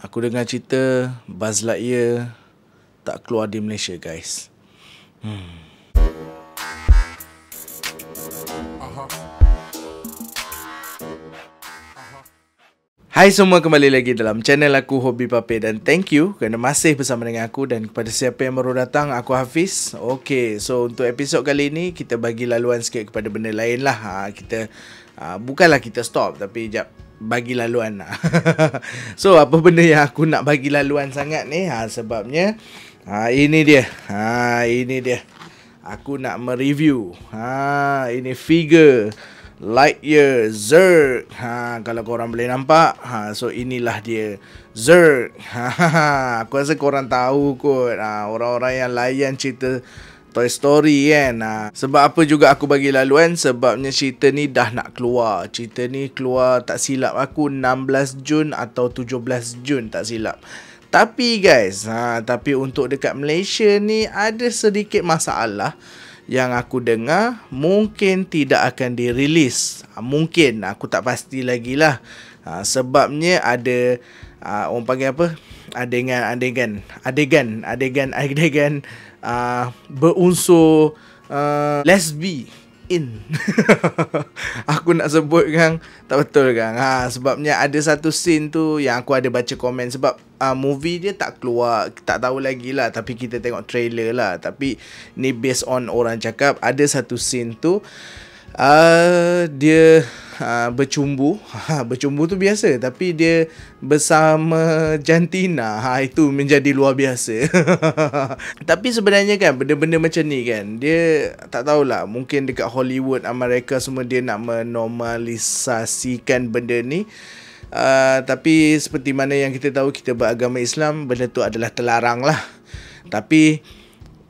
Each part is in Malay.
Aku dengar cerita Buzz Lightyear tak keluar di Malaysia guys. Hmm. Hai semua kembali lagi dalam channel aku Hobi Pape dan thank you kerana masih bersama dengan aku dan kepada siapa yang baru datang aku Hafiz. Okey, so untuk episod kali ini kita bagi laluan sikit kepada benda lain lah. Ha, kita ha, bukanlah kita stop tapi jap bagi laluan lah. so apa benda yang aku nak bagi laluan sangat ni ha, sebabnya ha, ini dia ha, ini dia aku nak mereview ha, ini figure Lightyear Zerg ha, kalau korang boleh nampak ha, so inilah dia Zerg ha, aku rasa korang tahu kot ha, orang-orang yang layan cerita Toy Story kan ah. Sebab apa juga aku bagi laluan Sebabnya cerita ni dah nak keluar Cerita ni keluar tak silap aku 16 Jun atau 17 Jun tak silap Tapi guys ha, Tapi untuk dekat Malaysia ni Ada sedikit masalah yang aku dengar mungkin tidak akan dirilis ah, mungkin ah, aku tak pasti lagi lah ha, sebabnya ada uh, orang panggil apa adegan adegan adegan adegan, adegan Uh, berunsur uh, lesbi in aku nak sebut kan tak betul kan ha sebabnya ada satu scene tu yang aku ada baca komen sebab uh, movie dia tak keluar tak tahu lagi lah tapi kita tengok trailer lah tapi ni based on orang cakap ada satu scene tu uh, dia Ah, bercumbu ha, bercumbu tu biasa tapi dia bersama jantina ha, itu menjadi luar biasa tapi sebenarnya kan benda-benda macam ni kan dia tak tahulah mungkin dekat Hollywood Amerika semua dia nak menormalisasikan benda ni Uh, tapi seperti mana yang kita tahu kita beragama Islam benda tu adalah terlarang lah tapi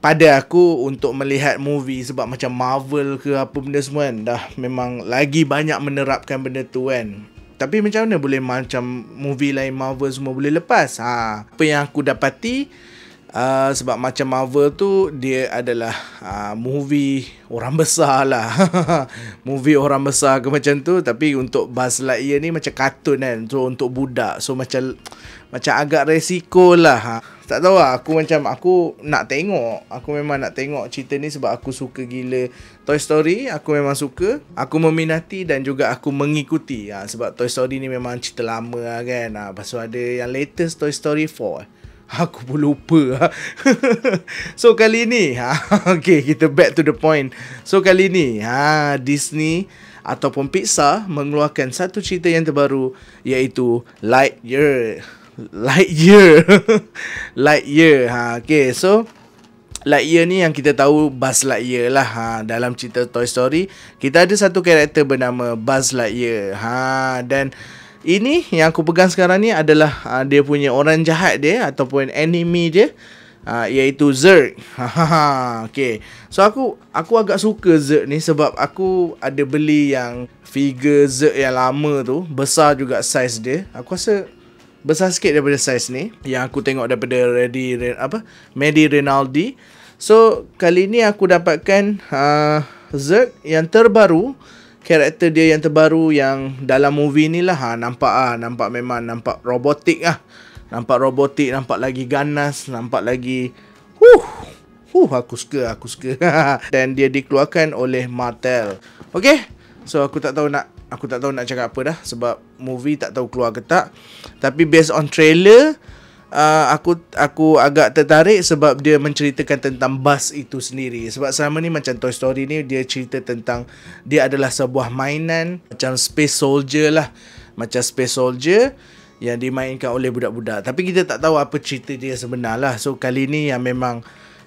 pada aku untuk melihat movie sebab macam Marvel ke apa benda semua kan dah memang lagi banyak menerapkan benda tu kan tapi macam mana boleh macam movie lain Marvel semua boleh lepas ha apa yang aku dapati Ah, sebab macam Marvel tu dia adalah uh, movie orang besar lah movie orang besar ke macam tu tapi untuk Buzz Lightyear ni macam kartun kan so untuk budak so macam macam agak resiko lah ha. tak tahu lah aku macam aku nak tengok aku memang nak tengok cerita ni sebab aku suka gila Toy Story aku memang suka aku meminati dan juga aku mengikuti ha. sebab Toy Story ni memang cerita lama lah kan ha. pasal ada yang latest Toy Story 4 Aku pun lupa So kali ni ha, Okay kita back to the point So kali ni ha, Disney Ataupun Pixar Mengeluarkan satu cerita yang terbaru Iaitu Lightyear Lightyear Lightyear ha, Okay so Lightyear ni yang kita tahu Buzz Lightyear lah ha, Dalam cerita Toy Story Kita ada satu karakter bernama Buzz Lightyear ha, Dan Dan ini yang aku pegang sekarang ni adalah uh, dia punya orang jahat dia ataupun enemy dia uh, iaitu Zerg. okay. So aku aku agak suka Zerg ni sebab aku ada beli yang figure Zerg yang lama tu. Besar juga saiz dia. Aku rasa besar sikit daripada saiz ni. Yang aku tengok daripada Ready, apa? Medi Rinaldi. So kali ni aku dapatkan uh, Zerg yang terbaru karakter dia yang terbaru yang dalam movie ni lah ha, nampak ah ha, nampak memang nampak robotik ah ha. nampak robotik nampak lagi ganas nampak lagi huh huh aku suka aku suka dan dia dikeluarkan oleh Mattel okey so aku tak tahu nak aku tak tahu nak cakap apa dah sebab movie tak tahu keluar ke tak tapi based on trailer uh, aku aku agak tertarik sebab dia menceritakan tentang bas itu sendiri sebab selama ni macam Toy Story ni dia cerita tentang dia adalah sebuah mainan macam Space Soldier lah macam Space Soldier yang dimainkan oleh budak-budak tapi kita tak tahu apa cerita dia sebenarnya lah. so kali ni yang memang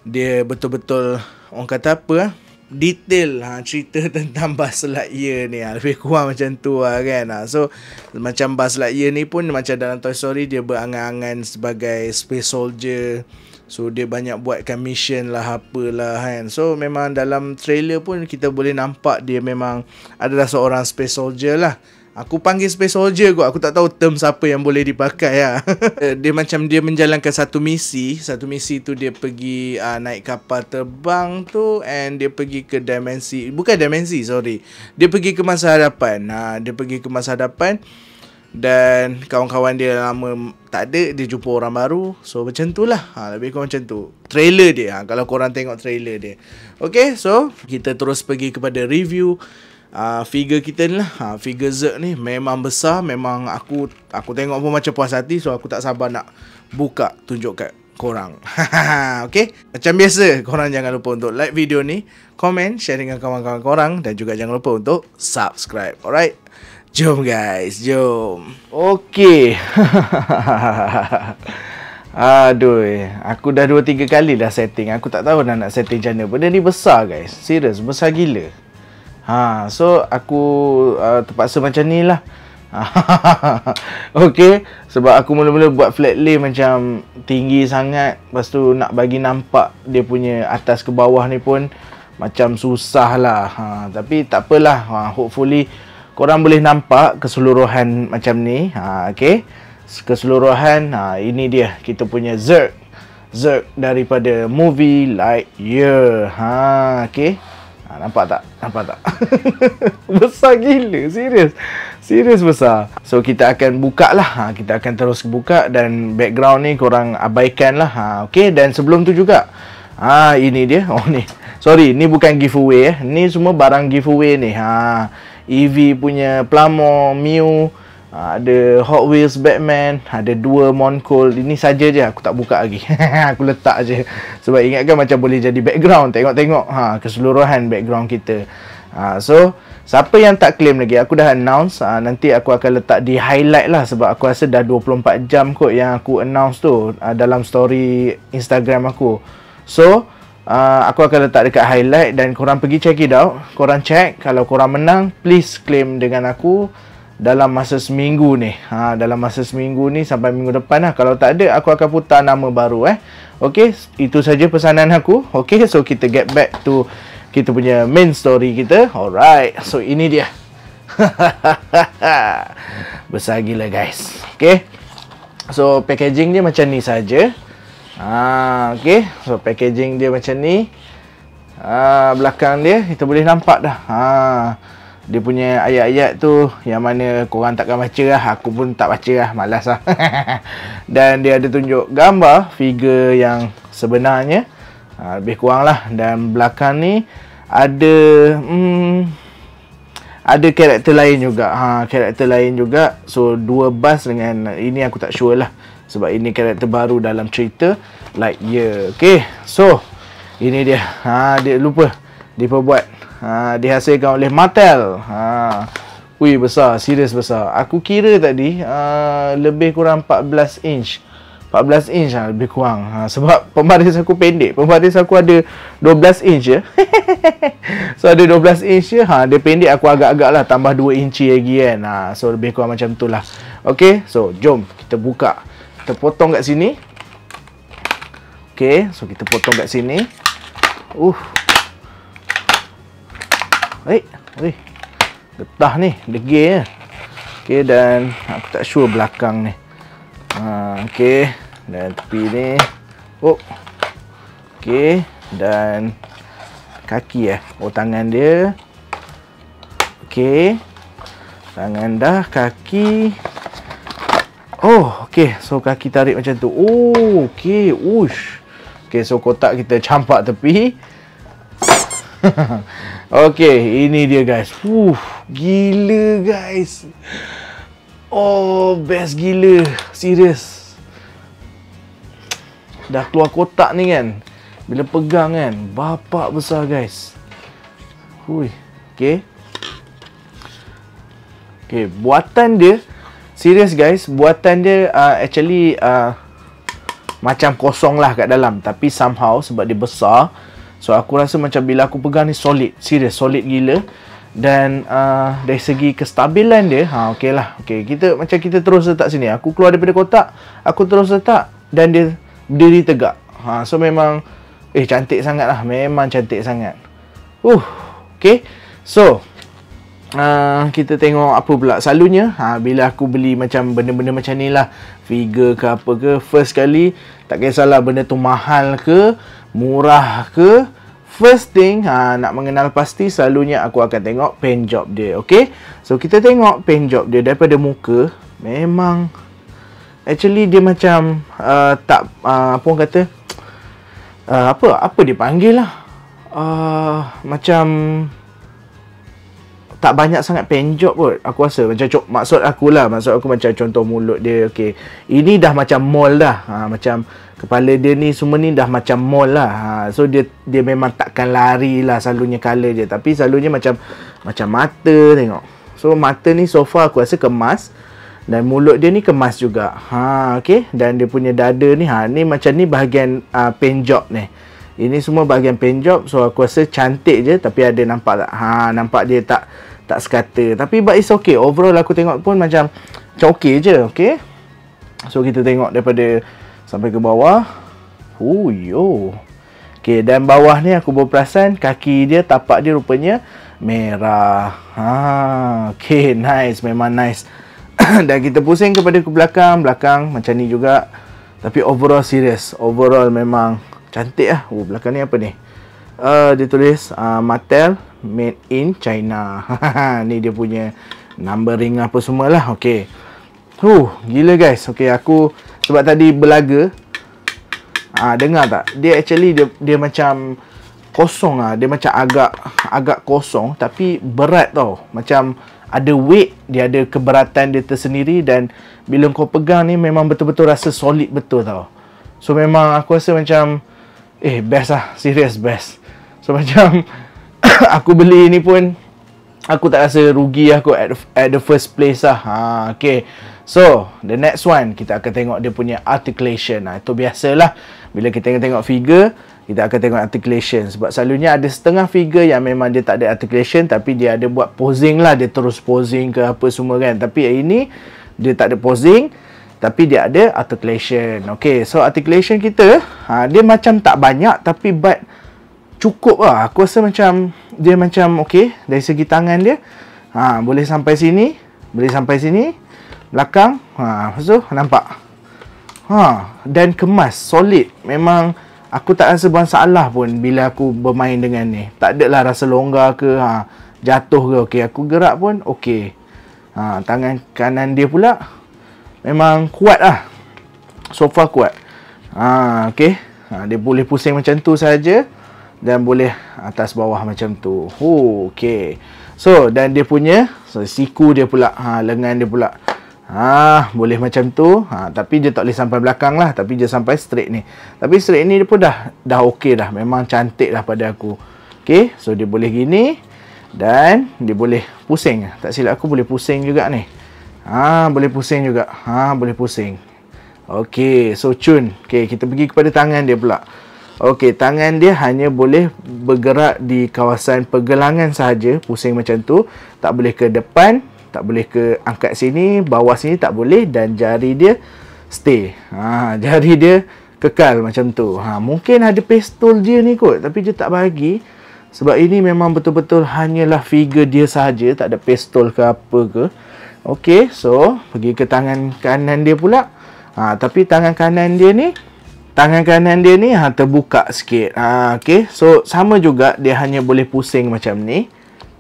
dia betul-betul orang kata apa detail ha, cerita tentang bas Lightyear ni ha. lebih kurang macam tu lah kan ha. so macam bas Lightyear ni pun macam dalam Toy Story dia berangan-angan sebagai space soldier so dia banyak buatkan mission lah apalah kan so memang dalam trailer pun kita boleh nampak dia memang adalah seorang space soldier lah Aku panggil space soldier kot Aku tak tahu term siapa yang boleh dipakai lah Dia macam dia menjalankan satu misi Satu misi tu dia pergi uh, naik kapal terbang tu And dia pergi ke dimensi Bukan dimensi sorry Dia pergi ke masa hadapan uh, Dia pergi ke masa hadapan Dan kawan-kawan dia lama tak ada Dia jumpa orang baru So macam tu lah uh, Lebih kurang macam tu Trailer dia uh, Kalau korang tengok trailer dia Okay so Kita terus pergi kepada review uh, figure kita ni lah ha, figure Zerg ni memang besar memang aku aku tengok pun macam puas hati so aku tak sabar nak buka tunjuk kat korang okay? macam biasa korang jangan lupa untuk like video ni komen share dengan kawan-kawan korang dan juga jangan lupa untuk subscribe alright jom guys jom okay Aduh, eh. aku dah 2-3 kali dah setting Aku tak tahu dah nak setting channel Benda ni besar guys, serius, besar gila Ha, so aku uh, terpaksa macam ni lah. okay, sebab aku mula-mula buat flat lay macam tinggi sangat. Lepas tu nak bagi nampak dia punya atas ke bawah ni pun macam susah lah. Ha, tapi tak apalah. Ha, hopefully korang boleh nampak keseluruhan macam ni. Ha, okay, keseluruhan ha, ini dia kita punya zerk zerk daripada movie like Lightyear. Ha, okay. Ha, nampak tak? Nampak tak? besar gila. Serius. Serius besar. So, kita akan buka lah. Ha, kita akan terus buka dan background ni korang abaikan lah. Ha, okay. Dan sebelum tu juga. Ha, ini dia. Oh, ni. Sorry. Ni bukan giveaway eh. Ni semua barang giveaway ni. Ha, EV punya Plamo, Mew. Ha, ada Hot Wheels Batman, ada dua Moncol. Ini saja je aku tak buka lagi. aku letak aje Sebab ingatkan macam boleh jadi background. Tengok-tengok ha, keseluruhan background kita. Ha, so, siapa yang tak claim lagi, aku dah announce. Ha, nanti aku akan letak di highlight lah. Sebab aku rasa dah 24 jam kot yang aku announce tu ha, dalam story Instagram aku. So, Uh, aku akan letak dekat highlight dan korang pergi check it out korang check kalau korang menang please claim dengan aku dalam masa seminggu ni. Ha, dalam masa seminggu ni sampai minggu depan lah. Kalau tak ada, aku akan putar nama baru eh. Okay, itu saja pesanan aku. Okay, so kita get back to kita punya main story kita. Alright, so ini dia. Besar gila guys. Okay. So packaging dia macam ni saja. Ah, okay. So packaging dia macam ni. Ah, belakang dia kita boleh nampak dah. Ah dia punya ayat-ayat tu yang mana korang takkan baca lah aku pun tak baca lah malas lah dan dia ada tunjuk gambar figure yang sebenarnya ha, lebih kurang lah dan belakang ni ada hmm, ada karakter lain juga ha, karakter lain juga so dua bas dengan ini aku tak sure lah sebab ini karakter baru dalam cerita like, yeah. okay so ini dia ha, dia lupa diperbuat ha, dihasilkan oleh Mattel. Ha. Ui besar, serius besar. Aku kira tadi uh, lebih kurang 14 inch. 14 inch lah lebih kurang. Ha, sebab pembaris aku pendek. Pembaris aku ada 12 inch je. so ada 12 inch je. Ha, dia pendek aku agak-agak lah tambah 2 inch lagi kan. Ha, so lebih kurang macam tu lah. Okay, so jom kita buka. Kita potong kat sini. Okay, so kita potong kat sini. Uh, Eh, weh. Getah ni, degil ya. Okey dan aku tak sure belakang ni. Ha, okey. Dan tepi ni. Oh. Okey dan kaki eh. Oh tangan dia. Okey. Tangan dah, kaki. Oh, okey. So kaki tarik macam tu. Oh, okey. Ush. Okey, so kotak kita campak tepi. Okay, ini dia guys. Uff, gila guys. Oh, best gila. Serius. Dah keluar kotak ni kan. Bila pegang kan, bapak besar guys. Hui, okay. Okay, buatan dia. Serius guys, buatan dia uh, actually uh, macam kosong lah kat dalam. Tapi somehow sebab dia besar, So aku rasa macam bila aku pegang ni solid, serius solid gila. Dan uh, dari segi kestabilan dia, ha okay lah. Okay, kita macam kita terus letak sini. Aku keluar daripada kotak, aku terus letak dan dia berdiri tegak. Ha, so memang eh cantik sangat lah. Memang cantik sangat. Uh, okay. So, uh, kita tengok apa pula selalunya ha, Bila aku beli macam benda-benda macam ni lah Figure ke apa ke First kali, tak kisahlah benda tu mahal ke murah ke First thing, ha, nak mengenal pasti selalunya aku akan tengok paint job dia, okay? So, kita tengok paint job dia daripada muka, memang actually dia macam uh, tak, uh, apa orang kata, uh, apa, apa dia panggil lah? Uh, macam tak banyak sangat penjok kot aku rasa macam co- maksud aku lah maksud aku macam contoh mulut dia okey ini dah macam mall dah ha, macam kepala dia ni semua ni dah macam mall lah ha, so dia dia memang takkan lari lah selalunya color je tapi selalunya macam macam mata tengok so mata ni so far aku rasa kemas dan mulut dia ni kemas juga ha okey dan dia punya dada ni ha ni macam ni bahagian uh, penjok ni ini semua bahagian penjok. so aku rasa cantik je tapi ada nampak tak ha nampak dia tak tak sekata tapi but it's okay overall aku tengok pun macam macam okay je okay so kita tengok daripada sampai ke bawah oh yo okay dan bawah ni aku berperasan kaki dia tapak dia rupanya merah ha, okay nice memang nice dan kita pusing kepada ke belakang belakang macam ni juga tapi overall serious overall memang cantik lah oh belakang ni apa ni uh, dia tulis uh, Mattel made in China. ni dia punya number ring apa semua lah. Okay. Huh, gila guys. Okay, aku sebab tadi belaga. Ah, uh, dengar tak? Dia actually dia, dia macam kosong ah. Dia macam agak agak kosong tapi berat tau. Macam ada weight, dia ada keberatan dia tersendiri dan bila kau pegang ni memang betul-betul rasa solid betul tau. So memang aku rasa macam eh best lah, serius best. So macam aku beli ni pun aku tak rasa rugi aku at the, at the first place lah. Ha okey. So, the next one kita akan tengok dia punya articulation. Ah ha, itu biasalah bila kita tengok-tengok figure kita akan tengok articulation sebab selalunya ada setengah figure yang memang dia tak ada articulation tapi dia ada buat posing lah dia terus posing ke apa semua kan tapi yang ini dia tak ada posing tapi dia ada articulation okay so articulation kita ha, dia macam tak banyak tapi but cukup lah. Aku rasa macam dia macam okey dari segi tangan dia. Ha, boleh sampai sini. Boleh sampai sini. Belakang. Ha, lepas tu nampak. Ha, dan kemas. Solid. Memang aku tak rasa buang salah pun bila aku bermain dengan ni. Tak lah rasa longgar ke. Ha, jatuh ke. Okey, aku gerak pun okey. Ha, tangan kanan dia pula. Memang kuat lah. So far kuat. ah okay Ha, dia boleh pusing macam tu saja dan boleh atas bawah macam tu. Oh, okay. So, dan dia punya so, siku dia pula, ha, lengan dia pula. Ha, boleh macam tu. Ha, tapi dia tak boleh sampai belakang lah. Tapi dia sampai straight ni. Tapi straight ni dia pun dah, dah okay dah. Memang cantik lah pada aku. Okay, so dia boleh gini. Dan dia boleh pusing. Tak silap aku boleh pusing juga ni. Ha, boleh pusing juga. Ha, boleh pusing. Okay, so cun. Okay, kita pergi kepada tangan dia pula. Okey, tangan dia hanya boleh bergerak di kawasan pergelangan sahaja, pusing macam tu. Tak boleh ke depan, tak boleh ke angkat sini, bawah sini tak boleh dan jari dia stay. Ha, jari dia kekal macam tu. Ha, mungkin ada pistol dia ni kot, tapi dia tak bagi. Sebab ini memang betul-betul hanyalah figure dia sahaja, tak ada pistol ke apa ke. Okey, so pergi ke tangan kanan dia pula. Ha, tapi tangan kanan dia ni tangan kanan dia ni ha, terbuka sikit. Ha, okay. So, sama juga dia hanya boleh pusing macam ni.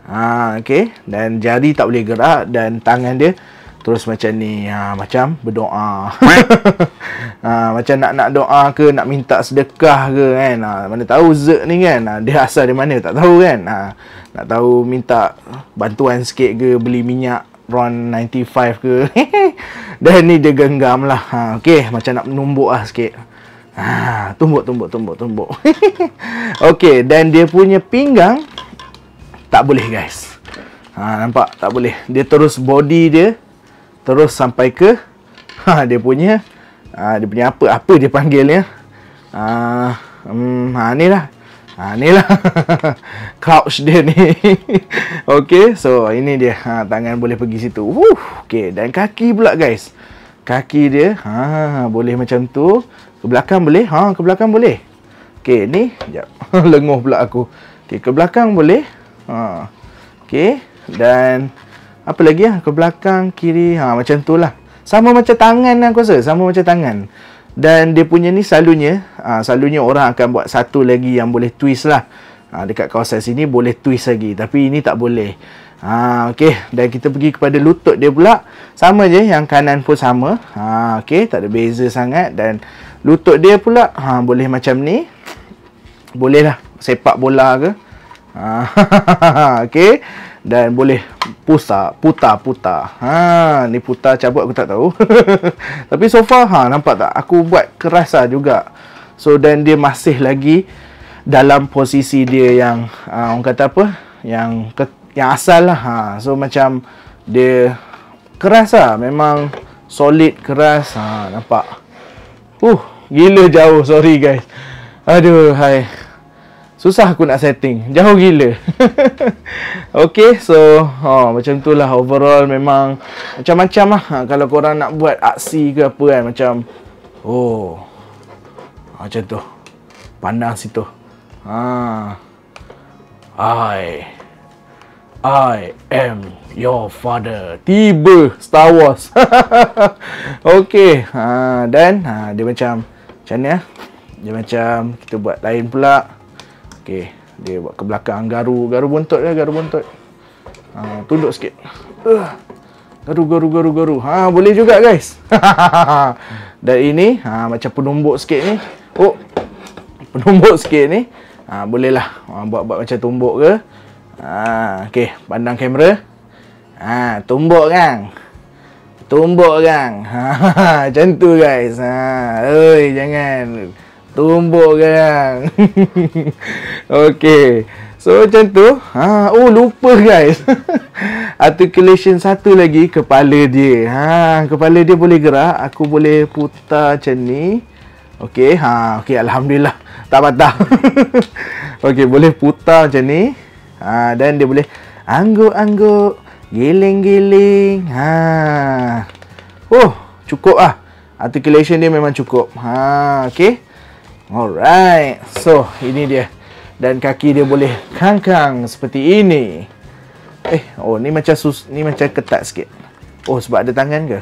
Ha, okay. Dan jari tak boleh gerak dan tangan dia terus macam ni. Ha, macam berdoa. ha, macam nak nak doa ke, nak minta sedekah ke kan. Ha, mana tahu Zek ni kan. Ha, dia asal di mana tak tahu kan. Ha, nak tahu minta bantuan sikit ke, beli minyak Ron 95 ke. Dan ni dia genggam lah. Ha, okay, macam nak menumbuk lah sikit. Ha, tumbuk, tumbuk, tumbuk, tumbuk. Okey, dan dia punya pinggang tak boleh guys. Ha, nampak? Tak boleh. Dia terus body dia terus sampai ke ha, dia punya ha, dia punya apa? Apa dia panggilnya? Ha, hmm, ha, ni lah. Ha, ni lah. Crouch dia ni. Okey, so ini dia. Ha, tangan boleh pergi situ. Okey, dan kaki pula guys. Kaki dia ha, boleh macam tu. Ke belakang boleh? Ha, ke belakang boleh. Okey, ni jap. Lenguh pula aku. Okey, ke belakang boleh? Ha. Okey, dan apa lagi ah? Ke belakang, kiri. Ha, macam lah. Sama macam tangan aku rasa. Sama macam tangan. Dan dia punya ni selalunya, ha, selalunya orang akan buat satu lagi yang boleh twist lah. Ha, dekat kawasan sini boleh twist lagi. Tapi ini tak boleh. Ha, okay, Dan kita pergi kepada lutut dia pula. Sama je. Yang kanan pun sama. Ha, okay, Tak ada beza sangat. Dan... Lutut dia pula ha, boleh macam ni. Boleh lah sepak bola ke. Ha, okay. Dan boleh pusat putar, putar. Ha, ni putar cabut aku tak tahu. Tapi so far, ha, nampak tak? Aku buat keras lah juga. So, dan dia masih lagi dalam posisi dia yang, ha, orang kata apa? Yang ke, yang asal lah. Ha. So, macam dia keras lah. Memang solid, keras. Ha, nampak? Uh, Gila jauh Sorry guys Aduh Hai Susah aku nak setting Jauh gila Okay so oh, Macam tu lah overall memang Macam-macam lah ha, Kalau korang nak buat aksi ke apa kan Macam Oh Macam tu pandang situ ha. I I am your father Tiba Star Wars Okay ha, Dan ha, Dia macam macam ni eh. Dia macam kita buat lain pula. Okay, dia buat ke belakang garu, garu buntut dia, garu buntut. Ha, tunduk sikit. Uh. Garu garu garu garu. Ha, boleh juga guys. Dan ini ha, macam penumbuk sikit ni. Oh. Penumbuk sikit ni. Ha, bolehlah ha, buat-buat macam tumbuk ke. Ha, okay, pandang kamera. Ha, tumbuk kan tumbuk Gang, Ha macam tu guys. Ha oi jangan tumbuk Gang, Okey. So macam tu. Ha oh lupa guys. Articulation satu lagi kepala dia. Ha kepala dia boleh gerak, aku boleh putar macam ni. Okey. Ha okey alhamdulillah. Tak patah. okey, boleh putar macam ni. Ha dan dia boleh angguk-angguk. Giling-giling. Ha. Oh, cukup ah. Articulation dia memang cukup. Ha, okey. Alright. So, ini dia. Dan kaki dia boleh kangkang seperti ini. Eh, oh ni macam sus, ni macam ketat sikit. Oh, sebab ada tangan ke?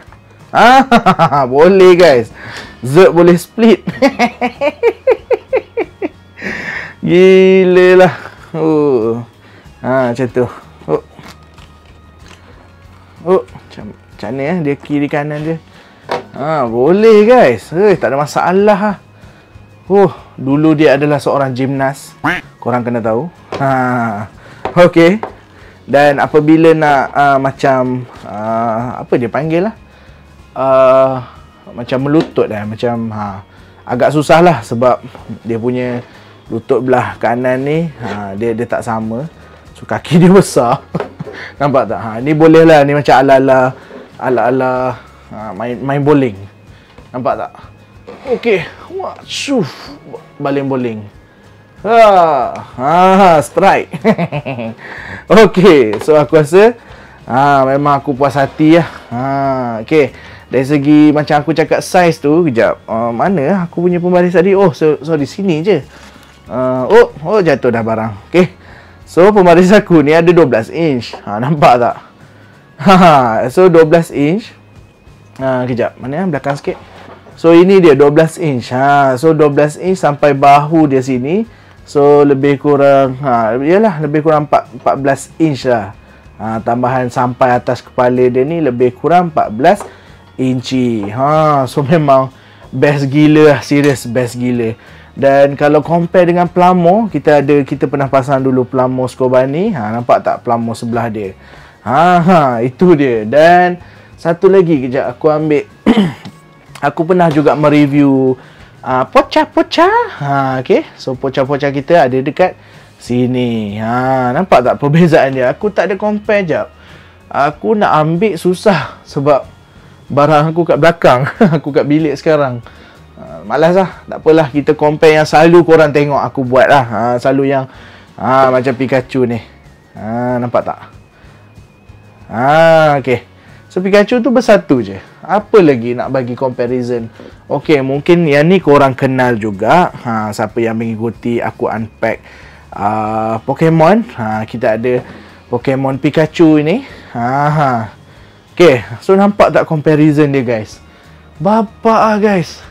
Ha, boleh guys. Zerk boleh split. Gila lah. Oh. Ha, macam tu. Oh, macam, macam ni eh? dia kiri kanan dia. Ha, boleh guys. Eh, tak ada masalah lah. Oh, dulu dia adalah seorang gimnas. Korang kena tahu. Ha, okay. Dan apabila nak uh, macam, uh, apa dia panggil lah? Uh, macam melutut dah. Eh? Macam, ha, agak susah lah sebab dia punya lutut belah kanan ni. Ha, dia, dia tak sama. So, kaki dia besar. Nampak tak? Ha, ni boleh lah. Ni macam ala-ala. Ala-ala. Ha, main, main bowling. Nampak tak? Okey. Wah, syuf. Baling bowling. Ha, ha, ha strike. Okey. So, aku rasa ha, memang aku puas hati lah. Ha, Okey. Dari segi macam aku cakap size tu, kejap. Uh, mana aku punya pembaris tadi? Oh, so, sorry. Sini je. Uh, oh, oh jatuh dah barang. Okey. So pemaris aku ni ada 12 inch ha, Nampak tak? Ha, so 12 inch ha, Kejap, mana ya? Belakang sikit So ini dia 12 inch ha, So 12 inch sampai bahu dia sini So lebih kurang ha, Yalah, lebih kurang 4, 14 inch lah ha, Tambahan sampai atas kepala dia ni Lebih kurang 14 inci ha, So memang best gila lah Serius best gila dan kalau compare dengan plamo, kita ada kita pernah pasang dulu plamo Skobani. Ha nampak tak plamo sebelah dia? Ha ha itu dia. Dan satu lagi kejap aku ambil aku pernah juga mereview uh, ah, poca-poca. Ha okey. So poca-poca kita ada dekat sini. Ha nampak tak perbezaan dia? Aku tak ada compare jap. Aku nak ambil susah sebab barang aku kat belakang. aku kat bilik sekarang malas lah Tak apalah kita compare yang selalu korang tengok aku buat lah ha, Selalu yang ha, macam Pikachu ni ha, Nampak tak? Ha, okay So Pikachu tu bersatu je Apa lagi nak bagi comparison? Okay mungkin yang ni korang kenal juga ha, Siapa yang mengikuti aku unpack uh, Pokemon ha, Kita ada Pokemon Pikachu ni ha, ha. Okay so nampak tak comparison dia guys Bapak ah guys.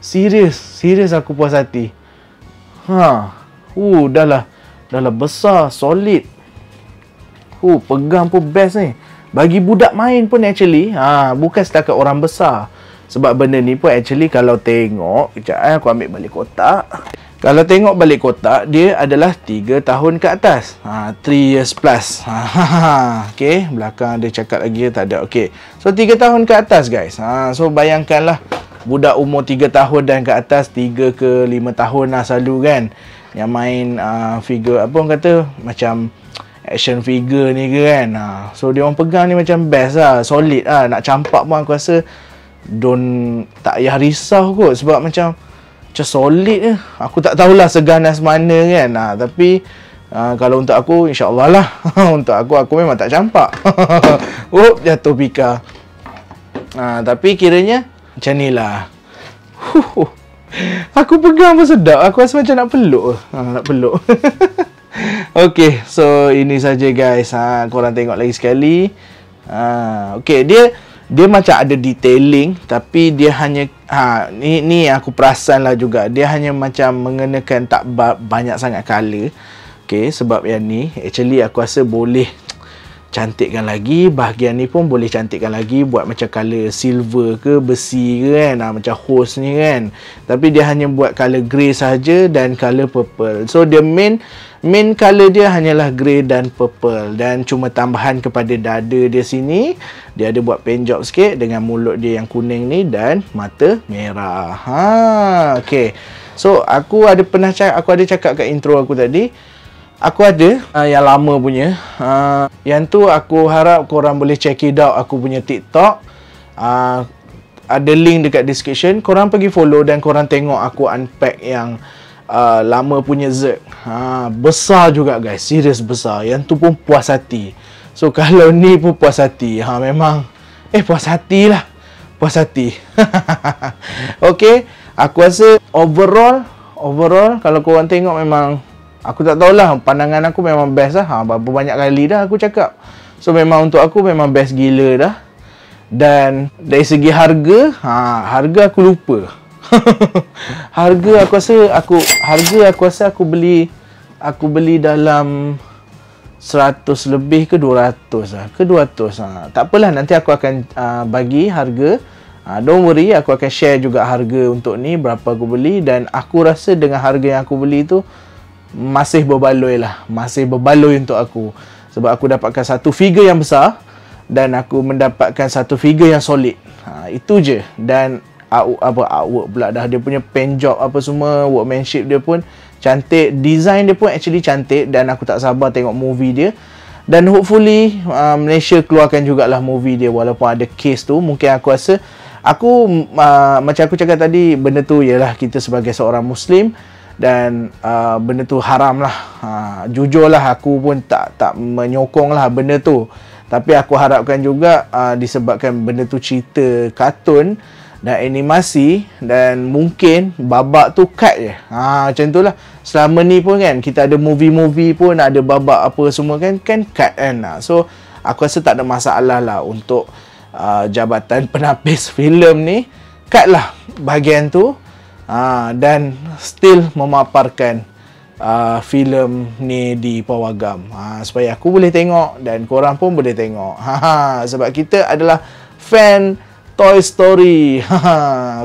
Serius, serius aku puas hati. Ha. Uh, dah lah. Dah lah besar, solid. Uh, pegang pun best ni. Bagi budak main pun actually, ha, bukan setakat orang besar. Sebab benda ni pun actually kalau tengok, kejap eh, aku ambil balik kotak. Kalau tengok balik kotak, dia adalah 3 tahun ke atas. Ha, 3 years plus. Ha, ha, ha. Okay, belakang dia cakap lagi, tak ada. Okay, so 3 tahun ke atas guys. Ha, so bayangkanlah, budak umur 3 tahun dan ke atas 3 ke 5 tahun lah selalu kan yang main uh, figure apa orang kata macam action figure ni ke kan uh. so dia orang pegang ni macam best lah solid lah nak campak pun aku rasa don tak payah risau kot sebab macam macam solid je aku tak tahulah seganas mana kan uh, tapi uh, kalau untuk aku insyaAllah lah untuk aku aku memang tak campak oh jatuh pika uh, tapi kiranya macam ni lah. Aku pegang pun sedap. Aku rasa macam nak peluk. Ha, nak peluk. okay, so ini saja guys. Ha, korang tengok lagi sekali. Ha, okay, dia dia macam ada detailing tapi dia hanya ha, ni, ni aku perasan lah juga dia hanya macam mengenakan tak banyak sangat color Okay, sebab yang ni actually aku rasa boleh cantikkan lagi bahagian ni pun boleh cantikkan lagi buat macam color silver ke besi ke kan ha, macam hose ni kan tapi dia hanya buat color grey saja dan color purple so the main main color dia hanyalah grey dan purple dan cuma tambahan kepada dada dia sini dia ada buat paint job sikit dengan mulut dia yang kuning ni dan mata merah ha okey so aku ada pernah cakap aku ada cakap kat intro aku tadi Aku ada uh, yang lama punya. Uh, yang tu aku harap korang boleh check it out aku punya TikTok. Uh, ada link dekat description. Korang pergi follow dan korang tengok aku unpack yang uh, lama punya Zerg. Uh, besar juga guys. Serius besar. Yang tu pun puas hati. So kalau ni pun puas hati. Ha, memang eh puas hati lah, Puas hati. okay. Aku rasa overall overall kalau korang tengok memang Aku tak tahulah pandangan aku memang best lah. Ha, banyak kali dah aku cakap. So memang untuk aku memang best gila dah. Dan dari segi harga, ha, harga aku lupa. harga aku rasa aku harga aku rasa aku beli aku beli dalam 100 lebih ke 200 lah. Ke 200 lah. Ha. Tak apalah nanti aku akan uh, bagi harga. Uh, don't worry aku akan share juga harga untuk ni berapa aku beli dan aku rasa dengan harga yang aku beli tu masih berbaloi lah masih berbaloi untuk aku sebab aku dapatkan satu figure yang besar dan aku mendapatkan satu figure yang solid ha, itu je dan artwork, apa artwork pula dah dia punya paint job apa semua workmanship dia pun cantik design dia pun actually cantik dan aku tak sabar tengok movie dia dan hopefully uh, Malaysia keluarkan jugalah movie dia walaupun ada case tu mungkin aku rasa aku uh, macam aku cakap tadi benda tu ialah kita sebagai seorang muslim dan uh, benda tu haram lah ha, jujur lah aku pun tak tak menyokong lah benda tu tapi aku harapkan juga uh, disebabkan benda tu cerita kartun dan animasi dan mungkin babak tu cut je ha, macam tu lah selama ni pun kan kita ada movie-movie pun ada babak apa semua kan kan cut kan ha, so aku rasa tak ada masalah lah untuk uh, jabatan penapis filem ni cut lah bahagian tu Ah, dan still memaparkan uh, filem ni di Pawagam ha, ah, supaya aku boleh tengok dan korang pun boleh tengok ha, ha, sebab kita adalah fan Toy Story ha, ha,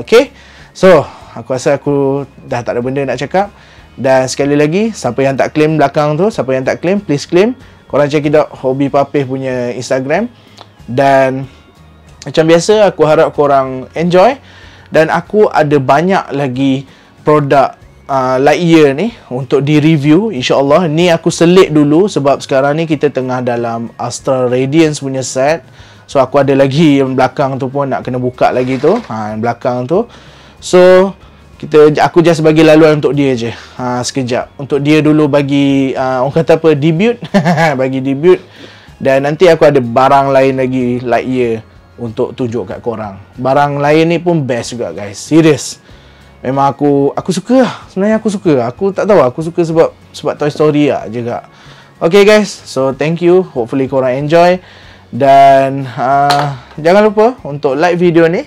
okay? so aku rasa aku dah tak ada benda nak cakap dan sekali lagi siapa yang tak claim belakang tu siapa yang tak claim please claim korang check it out Hobi Papih punya Instagram dan macam biasa aku harap korang enjoy dan aku ada banyak lagi produk uh, Lightyear ni untuk di review insyaAllah ni aku selit dulu sebab sekarang ni kita tengah dalam Astral Radiance punya set so aku ada lagi yang belakang tu pun nak kena buka lagi tu ha, yang belakang tu so kita aku just bagi laluan untuk dia je ha, sekejap untuk dia dulu bagi uh, orang kata apa debut bagi debut dan nanti aku ada barang lain lagi Lightyear untuk tunjuk kat korang. Barang lain ni pun best juga guys. Serius. Memang aku aku suka lah. Sebenarnya aku suka. Aku tak tahu lah, aku suka sebab sebab Toy Story lah juga. Okay guys. So thank you. Hopefully korang enjoy. Dan uh, jangan lupa untuk like video ni.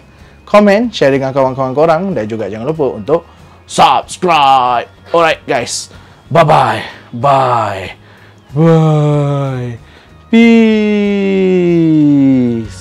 Comment, share dengan kawan-kawan korang. Dan juga jangan lupa untuk subscribe. Alright guys. Bye-bye. Bye. Bye. Peace.